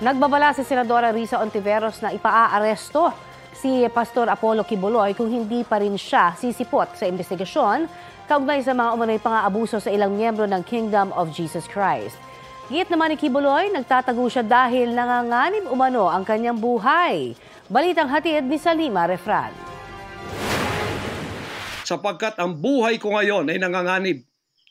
Nagbabala si Senadora Risa Ontiveros na ipaaaresto si Pastor Apollo Kibuloy kung hindi pa rin siya sisipot sa investigasyon kaugnay sa mga umano'y pang-aabuso sa ilang miyembro ng Kingdom of Jesus Christ. Git naman ni Kibuloy, nagtatago siya dahil nanganganib umano ang kanyang buhay. Balitang hatid ni Salima Refran. Sapagkat ang buhay ko ngayon ay nanganganib,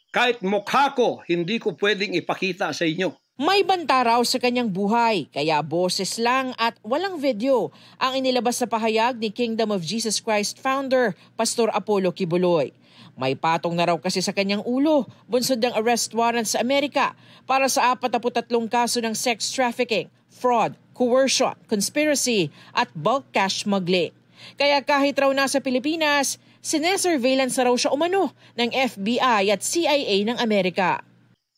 kahit mukha ko, hindi ko pwedeng ipakita sa inyo may banta raw sa kanyang buhay, kaya boses lang at walang video ang inilabas sa pahayag ni Kingdom of Jesus Christ founder, Pastor Apollo Kibuloy. May patong na raw kasi sa kanyang ulo, bunsod ng arrest warrant sa Amerika para sa 43 kaso ng sex trafficking, fraud, coercion, conspiracy at bulk cash smuggling. Kaya kahit raw nasa Pilipinas, sinesurveillance na raw siya umano ng FBI at CIA ng Amerika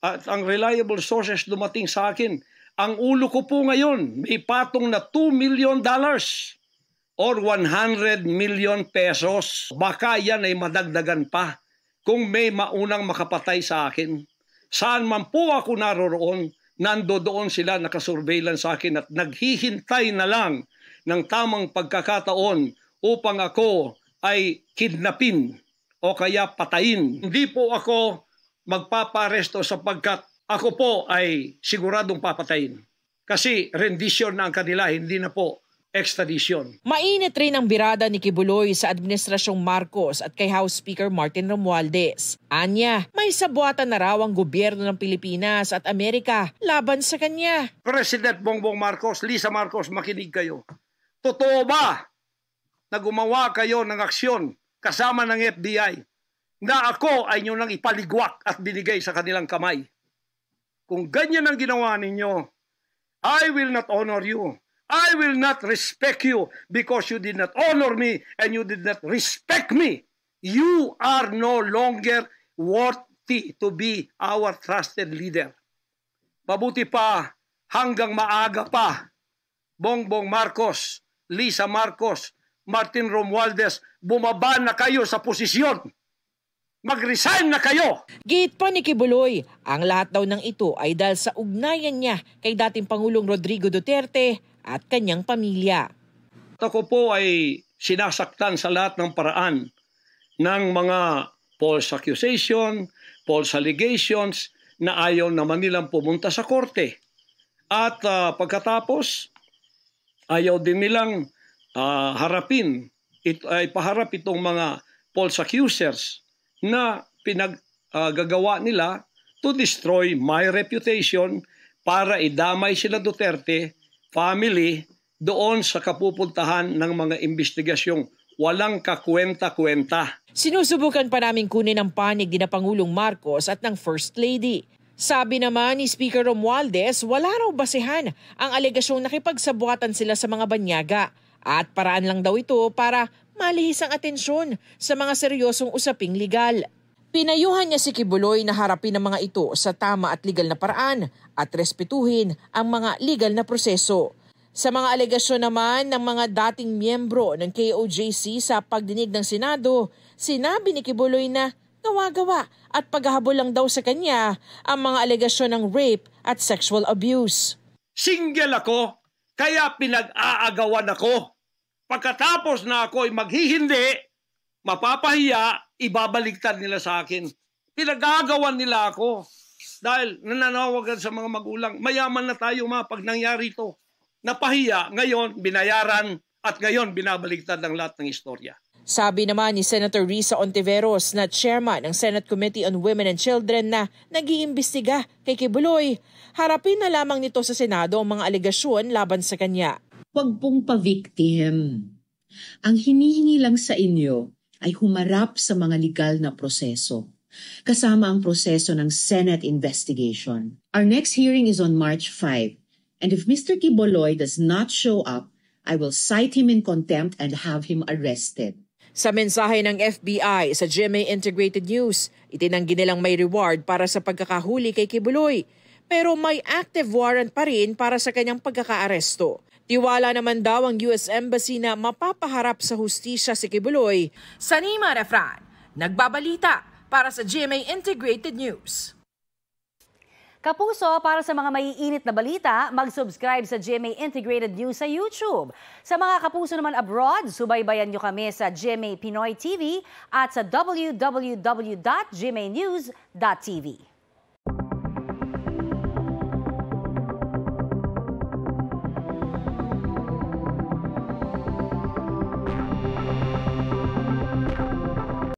at ang reliable sources dumating sa akin. Ang ulo ko po ngayon may patong na 2 million dollars or 100 million pesos. Baka yan ay madagdagan pa kung may maunang makapatay sa akin. Saan man po ako naroroon, nando doon sila nakasurveillance sa akin at naghihintay na lang ng tamang pagkakataon upang ako ay kidnapin o kaya patayin. Hindi po ako magpaparesto sapagkat ako po ay siguradong papatayin. Kasi rendition na ang kanila, hindi na po extradition. Mainit rin ang birada ni Kibuloy sa Administrasyong Marcos at kay House Speaker Martin Romualdez. Anya, may sabuatan na raw ang gobyerno ng Pilipinas at Amerika laban sa kanya. President Bongbong Marcos, Lisa Marcos, makinig kayo. Totoo ba na gumawa kayo ng aksyon kasama ng FBI na ako ay nyo nang ipaligwak at binigay sa kanilang kamay. Kung ganyan ang ginawa ninyo, I will not honor you. I will not respect you because you did not honor me and you did not respect me. You are no longer worthy to be our trusted leader. Mabuti pa hanggang maaga pa. Bongbong Marcos, Lisa Marcos, Martin Romualdez, bumaba na kayo sa posisyon Mag-resign na kayo! Giit pa ni Kibuloy, ang lahat daw ng ito ay dahil sa ugnayan niya kay dating Pangulong Rodrigo Duterte at kanyang pamilya. Ako po ay sinasaktan sa lahat ng paraan ng mga false accusation, false allegations na ayaw naman nilang pumunta sa korte. At uh, pagkatapos, ayaw din nilang uh, harapin, it, ay paharap itong mga false accusers na pinaggagawa ah, uh, nila to destroy my reputation para idamay sila Duterte family doon sa kapupuntahan ng mga investigasyong walang kakwenta-kwenta. Sinusubukan pa namin kunin ang panig ni na Pangulong Marcos at ng First Lady. Sabi naman ni Speaker Romualdez, wala raw basehan ang alegasyong nakipagsabuatan sila sa mga banyaga. At paraan lang daw ito para malihis ang atensyon sa mga seryosong usaping legal. Pinayuhan niya si Kibuloy na harapin ang mga ito sa tama at legal na paraan at respetuhin ang mga legal na proseso. Sa mga alegasyon naman ng mga dating miyembro ng KOJC sa pagdinig ng Senado, sinabi ni Kibuloy na gawa-gawa at paghahabol lang daw sa kanya ang mga alegasyon ng rape at sexual abuse. Single ako kaya pinag-aagawan ako. Pagkatapos na ako'y maghihindi, mapapahiya, ibabaligtad nila sa akin. Pinag-aagawan nila ako. Dahil nananawagan sa mga magulang, mayaman na tayo ma pag nangyari ito. Napahiya, ngayon binayaran at ngayon binabaligtad ang lahat ng istorya. Sabi naman ni Senator Risa Ontiveros na chairman ng Senate Committee on Women and Children na nag-iimbestiga kay Kibuloy. Harapin na lamang nito sa Senado ang mga alegasyon laban sa kanya. Huwag pong pa-victim. Ang hinihingi lang sa inyo ay humarap sa mga legal na proseso kasama ang proseso ng Senate investigation. Our next hearing is on March 5, and if Mr. Kiboloy does not show up, I will cite him in contempt and have him arrested. Sa mensahe ng FBI sa GMA Integrated News, itinanggi nilang may reward para sa pagkakahuli kay Kibuloy, pero may active warrant pa rin para sa kanyang pagkakaaresto. Tiwala naman daw ang US Embassy na mapapaharap sa hustisya si Kibuloy. Sanima Refran, nagbabalita para sa GMA Integrated News. Kapuso, para sa mga maiinit na balita, mag-subscribe sa GMA Integrated News sa YouTube. Sa mga kapuso naman abroad, subaybayan nyo kami sa GMA Pinoy TV at sa www.gmanews.tv.